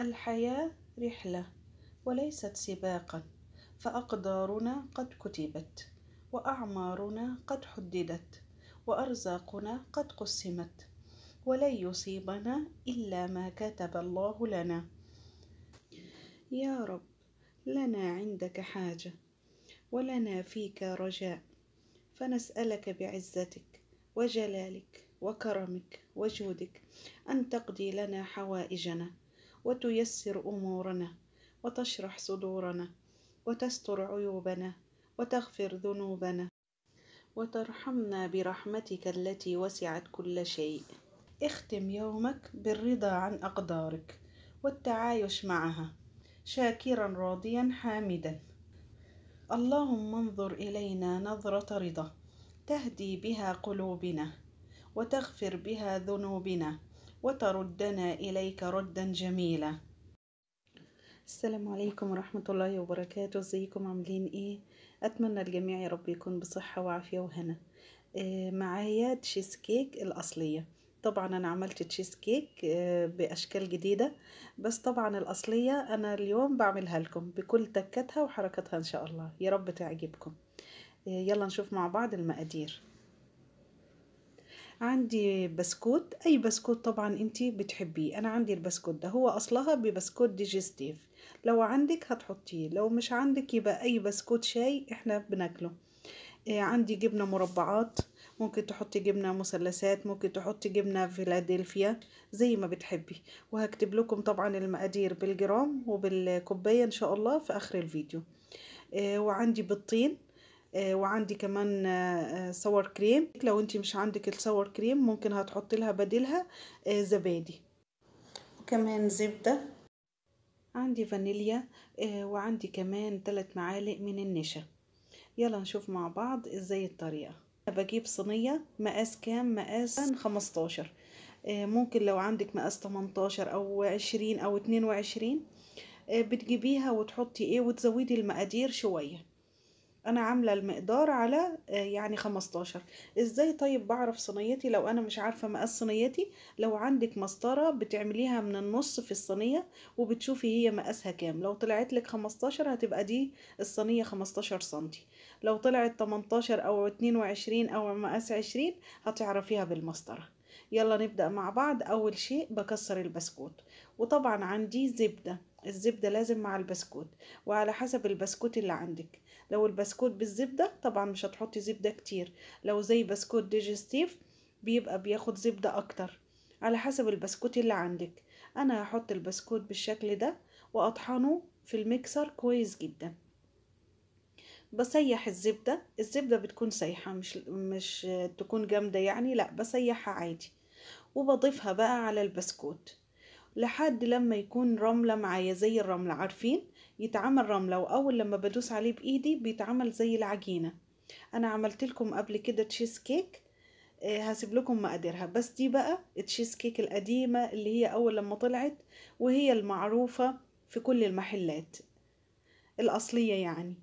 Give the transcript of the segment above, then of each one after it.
الحياة رحلة وليست سباقا فأقدارنا قد كتبت وأعمارنا قد حددت وأرزاقنا قد قسمت ولن يصيبنا إلا ما كتب الله لنا يا رب لنا عندك حاجة ولنا فيك رجاء فنسألك بعزتك وجلالك وكرمك وجودك أن تقضي لنا حوائجنا وتيسر أمورنا وتشرح صدورنا وتستر عيوبنا وتغفر ذنوبنا وترحمنا برحمتك التي وسعت كل شيء اختم يومك بالرضا عن أقدارك والتعايش معها شاكرا راضيا حامدا اللهم انظر إلينا نظرة رضا تهدي بها قلوبنا وتغفر بها ذنوبنا وتردنا إليك ردا جميلا السلام عليكم ورحمة الله وبركاته ازيكم عاملين ايه اتمنى الجميع يا رب يكون بصحة وعافية وهنا آه، معايا تشيز كيك الاصلية طبعا انا عملت تشيز كيك آه، باشكال جديدة بس طبعا الاصلية انا اليوم بعملها لكم بكل تكتها وحركتها ان شاء الله يا رب تعجبكم آه، يلا نشوف مع بعض المقادير عندي بسكوت اي بسكوت طبعا انت بتحبيه انا عندي البسكوت ده هو اصلها ببسكوت ديجستيف لو عندك هتحطيه لو مش عندك يبقى اي بسكوت شاي احنا بناكله آه، عندي جبنة مربعات ممكن تحطي جبنة مثلثات ممكن تحطي جبنة فيلادلفيا زي ما بتحبي وهكتب لكم طبعا المقادير بالجرام وبالكوباية ان شاء الله في اخر الفيديو آه، وعندي بالطين آه، وعندي كمان صور آه، كريم آه، لو انت مش عندك الصور كريم ممكن هتحط لها بديلها زبادي وكمان زبدة عندي فانيليا وعندي كمان ثلاث معالق من النشا يلا نشوف مع بعض ازاي الطريقة بجيب صينية مقاس كام مقاس 15 ممكن لو عندك مقاس 18 او 20 او 22 بتجيبيها وتحطي ايه وتزودي المقادير شويه انا عامله المقدار على آه، يعني 15 ازاي طيب بعرف صينيتي لو انا مش عارفه مقاس صينيتي لو عندك مسطره بتعمليها من النص في الصينيه وبتشوفي هي مقاسها كام لو طلعت لك 15 هتبقى دي الصينيه 15 سنتي لو طلعت 18 او 22 او مقاس 20 هتعرفيها بالمسطره يلا نبدا مع بعض اول شيء بكسر البسكوت وطبعا عندي زبده الزبده لازم مع البسكوت وعلى حسب البسكوت اللي عندك لو البسكوت بالزبدة طبعا مش هتحطي زبدة كتير لو زي بسكوت ديجستيف بيبقى بياخد زبدة اكتر على حسب البسكوت اللي عندك انا هحط البسكوت بالشكل ده واطحنه في الميكسر كويس جدا بسيح الزبدة الزبدة بتكون سايحة مش مش تكون جامدة يعني لا بسيحها عادي وبضيفها بقى على البسكوت لحد لما يكون رملة معايا زي الرملة عارفين يتعمل رملة وأول لما بدوس عليه بإيدي بيتعمل زي العجينة أنا عملت لكم قبل كده تشيز كيك آه، هسيب لكم مقاديرها بس دي بقى التشيز كيك القديمة اللي هي أول لما طلعت وهي المعروفة في كل المحلات الأصلية يعني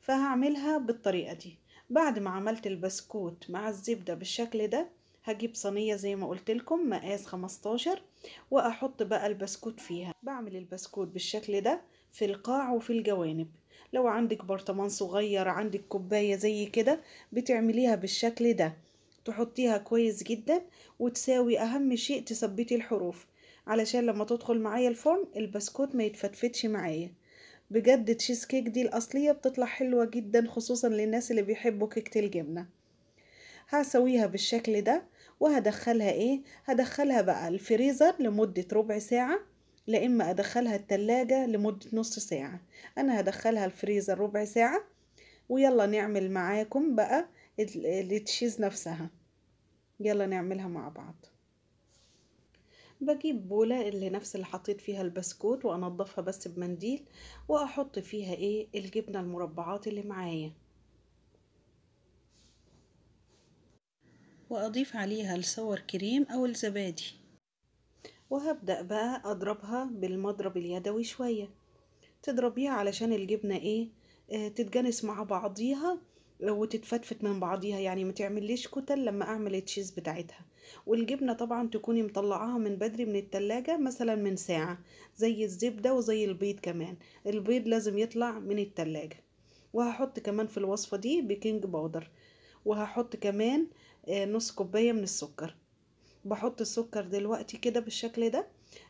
فهعملها بالطريقة دي بعد ما عملت البسكوت مع الزبدة بالشكل ده هجيب صينية زي ما قلت لكم مقاس 15 واحط بقى البسكوت فيها بعمل البسكوت بالشكل ده في القاع وفي الجوانب لو عندك برطمان صغير عندك كوباية زي كده بتعمليها بالشكل ده تحطيها كويس جدا وتساوي اهم شيء تثبتي الحروف علشان لما تدخل معايا الفرن البسكوت ما يتفتفتش معايا بجد تشيز كيك دي الاصليه بتطلع حلوه جدا خصوصا للناس اللي بيحبوا كيكه الجبنه هسويها بالشكل ده وهدخلها ايه هدخلها بقى الفريزر لمدة ربع ساعة لا اما ادخلها التلاجة لمدة نص ساعة انا هدخلها الفريزر ربع ساعة ويلا نعمل معاكم بقى التشيز نفسها يلا نعملها مع بعض بجيب بولة اللي نفس اللي حطيت فيها البسكوت وانضفها بس بمنديل واحط فيها ايه الجبنة المربعات اللي معايا وأضيف عليها الصور كريم أو الزبادي وهبدأ بقى أضربها بالمضرب اليدوي شوية تضربيها علشان الجبنة إيه آه تتجانس مع بعضيها وتتفتفت من بعضيها يعني ما تعمليش كتل لما اعمل التشيز بتاعتها والجبنه طبعا تكوني مطلعاها من بدري من التلاجة مثلا من ساعه زي الزبده وزي البيض كمان البيض لازم يطلع من التلاجة وهحط كمان في الوصفه دي بيكنج باودر وهحط كمان آه، نص كوباية من السكر بحط السكر دلوقتي كده بالشكل ده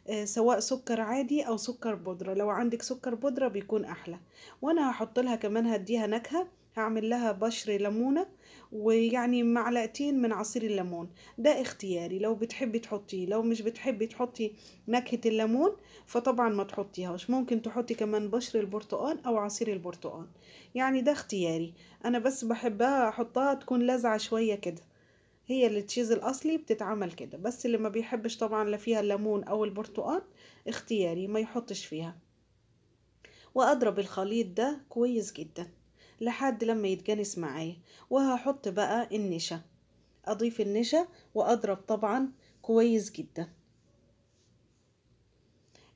آه، سواء سكر عادي او سكر بودرة لو عندك سكر بودرة بيكون احلى وانا هحط لها كمان هديها نكهة هعمل لها بشر ليمونة ويعني معلقتين من عصير الليمون ده اختياري لو بتحبي تحطيه لو مش بتحبي تحطي نكهة الليمون فطبعا ما تحطيهاش ممكن تحطي كمان بشر البرتقال او عصير البرتقال يعني ده اختياري انا بس بحبها احطها تكون لذعه شوية كده هي التشيز الاصلي بتتعمل كده بس اللي ما بيحبش طبعا لا فيها الليمون او البرتقال اختياري ما يحطش فيها واضرب الخليط ده كويس جدا لحد لما يتجانس معايا وهحط بقى النشا اضيف النشا واضرب طبعا كويس جدا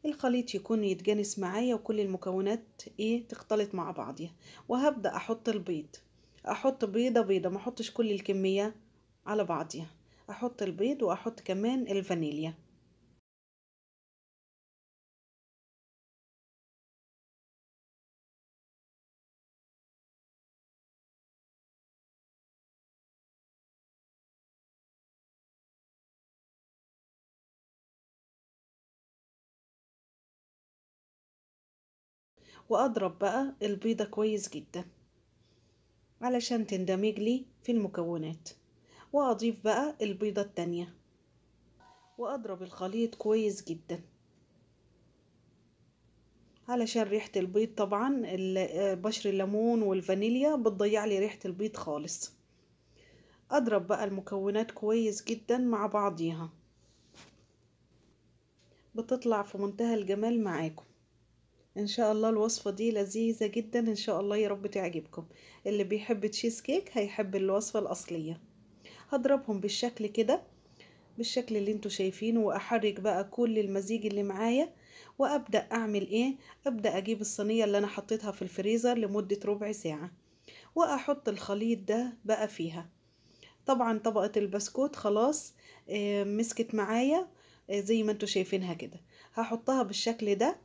الخليط يكون يتجانس معايا وكل المكونات ايه تختلط مع بعضها وهبدا احط البيض احط بيضه بيضه ما احطش كل الكميه على بعضها احط البيض واحط كمان الفانيليا واضرب بقى البيضة كويس جدا علشان تندمج لي في المكونات وأضيف بقى البيضة التانية وأضرب الخليط كويس جدا علشان ريحة البيض طبعا آه، بشر الليمون والفانيليا بتضيع لي ريحة البيض خالص أضرب بقى المكونات كويس جدا مع بعضيها بتطلع في منتهى الجمال معاكم ان شاء الله الوصفه دي لذيذه جدا ان شاء الله يا رب تعجبكم اللي بيحب تشيز كيك هيحب الوصفه الاصليه هضربهم بالشكل كده بالشكل اللي انتوا شايفينه واحرك بقى كل المزيج اللي معايا وابدا اعمل ايه ابدا اجيب الصينيه اللي انا حطيتها في الفريزر لمده ربع ساعه واحط الخليط ده بقى فيها طبعا طبقه البسكوت خلاص آه، مسكت معايا آه، زي ما انتوا شايفينها كده هحطها بالشكل ده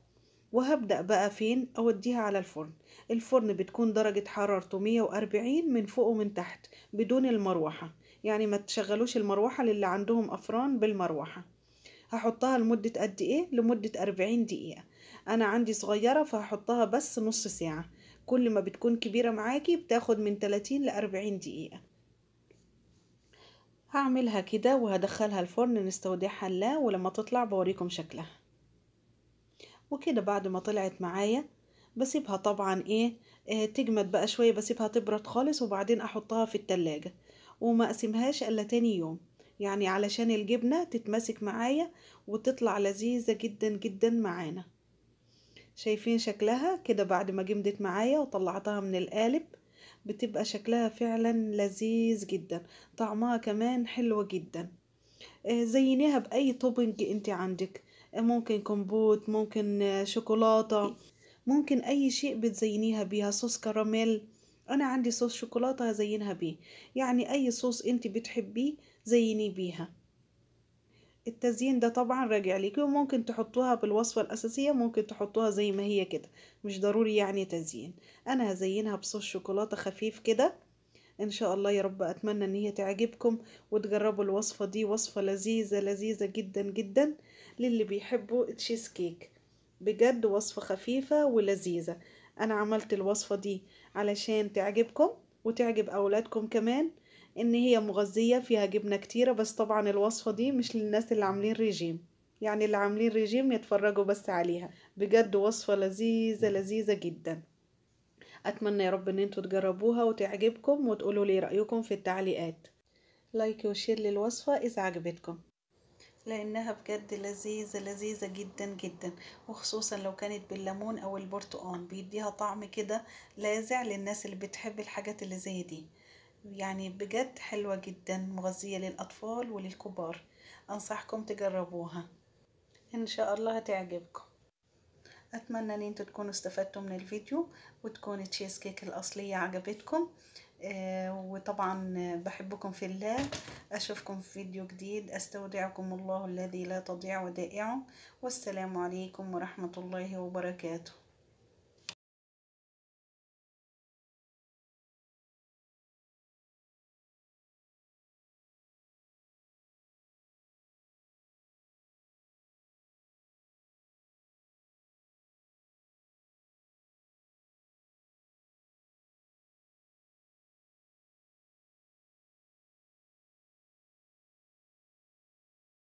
وهبدأ بقى فين أوديها على الفرن الفرن بتكون درجة حرارته 140 من فوق ومن تحت بدون المروحة يعني ما تشغلوش المروحة للي عندهم أفران بالمروحة هحطها لمدة قد إيه؟ لمدة أربعين دقيقة أنا عندي صغيرة فهحطها بس نص ساعة كل ما بتكون كبيرة معاكي بتاخد من تلاتين لأربعين دقيقة هعملها كده وهدخلها الفرن نستودعها الله ولما تطلع بوريكم شكلها وكده بعد ما طلعت معايا بسيبها طبعا ايه, إيه تجمد بقى شوية بسيبها تبرد خالص وبعدين احطها في التلاجة وما أقسمهاش إلا تاني يوم يعني علشان الجبنة تتماسك معايا وتطلع لذيذة جدا جدا معانا شايفين شكلها كده بعد ما جمدت معايا وطلعتها من القالب بتبقى شكلها فعلا لذيذ جدا طعمها كمان حلوة جدا آه، زينيها بأي توبنج انت عندك آه، ممكن كمبوت ممكن آه، شوكولاتة ممكن أي شيء بتزينيها بيها صوص كراميل انا عندي صوص شوكولاته هزينها بيه يعني اي صوص انت بتحبيه زينيه بيها التزيين ده طبعا راجع ليكي وممكن تحطوها بالوصفة الأساسية ممكن تحطوها زي ما هي كده مش ضروري يعني تزيين أنا هزينها بصوص شوكولاتة خفيف كده إن شاء الله يا رب أتمنى إن هي تعجبكم وتجربوا الوصفة دي وصفة لذيذة لذيذة جدا جدا للي بيحبوا تشيز كيك بجد وصفة خفيفة ولذيذة أنا عملت الوصفة دي علشان تعجبكم وتعجب اولادكم كمان ان هي مغذية فيها جبنة كتيرة بس طبعا الوصفة دي مش للناس اللي عاملين ريجيم يعني اللي عاملين ريجيم يتفرجوا بس عليها بجد وصفة لذيذة لذيذة جدا اتمنى يا رب ان انتوا تجربوها وتعجبكم وتقولوا لي رأيكم في التعليقات لايك وشير للوصفة اذا عجبتكم لانها بجد لذيذة لذيذة جدا جدا وخصوصا لو كانت بالليمون او البرتقال بيديها طعم كده لاذع للناس اللي بتحب الحاجات اللي زي دي يعني بجد حلوة جدا مغذية للاطفال وللكبار انصحكم تجربوها ان شاء الله هتعجبكم اتمنى ان انتوا تكونوا استفدتوا من الفيديو وتكون التشيز كيك الاصلية عجبتكم آه، وطبعا بحبكم في الله أشوفكم في فيديو جديد أستودعكم الله الذي لا تضيع ودائعه والسلام عليكم ورحمة الله وبركاته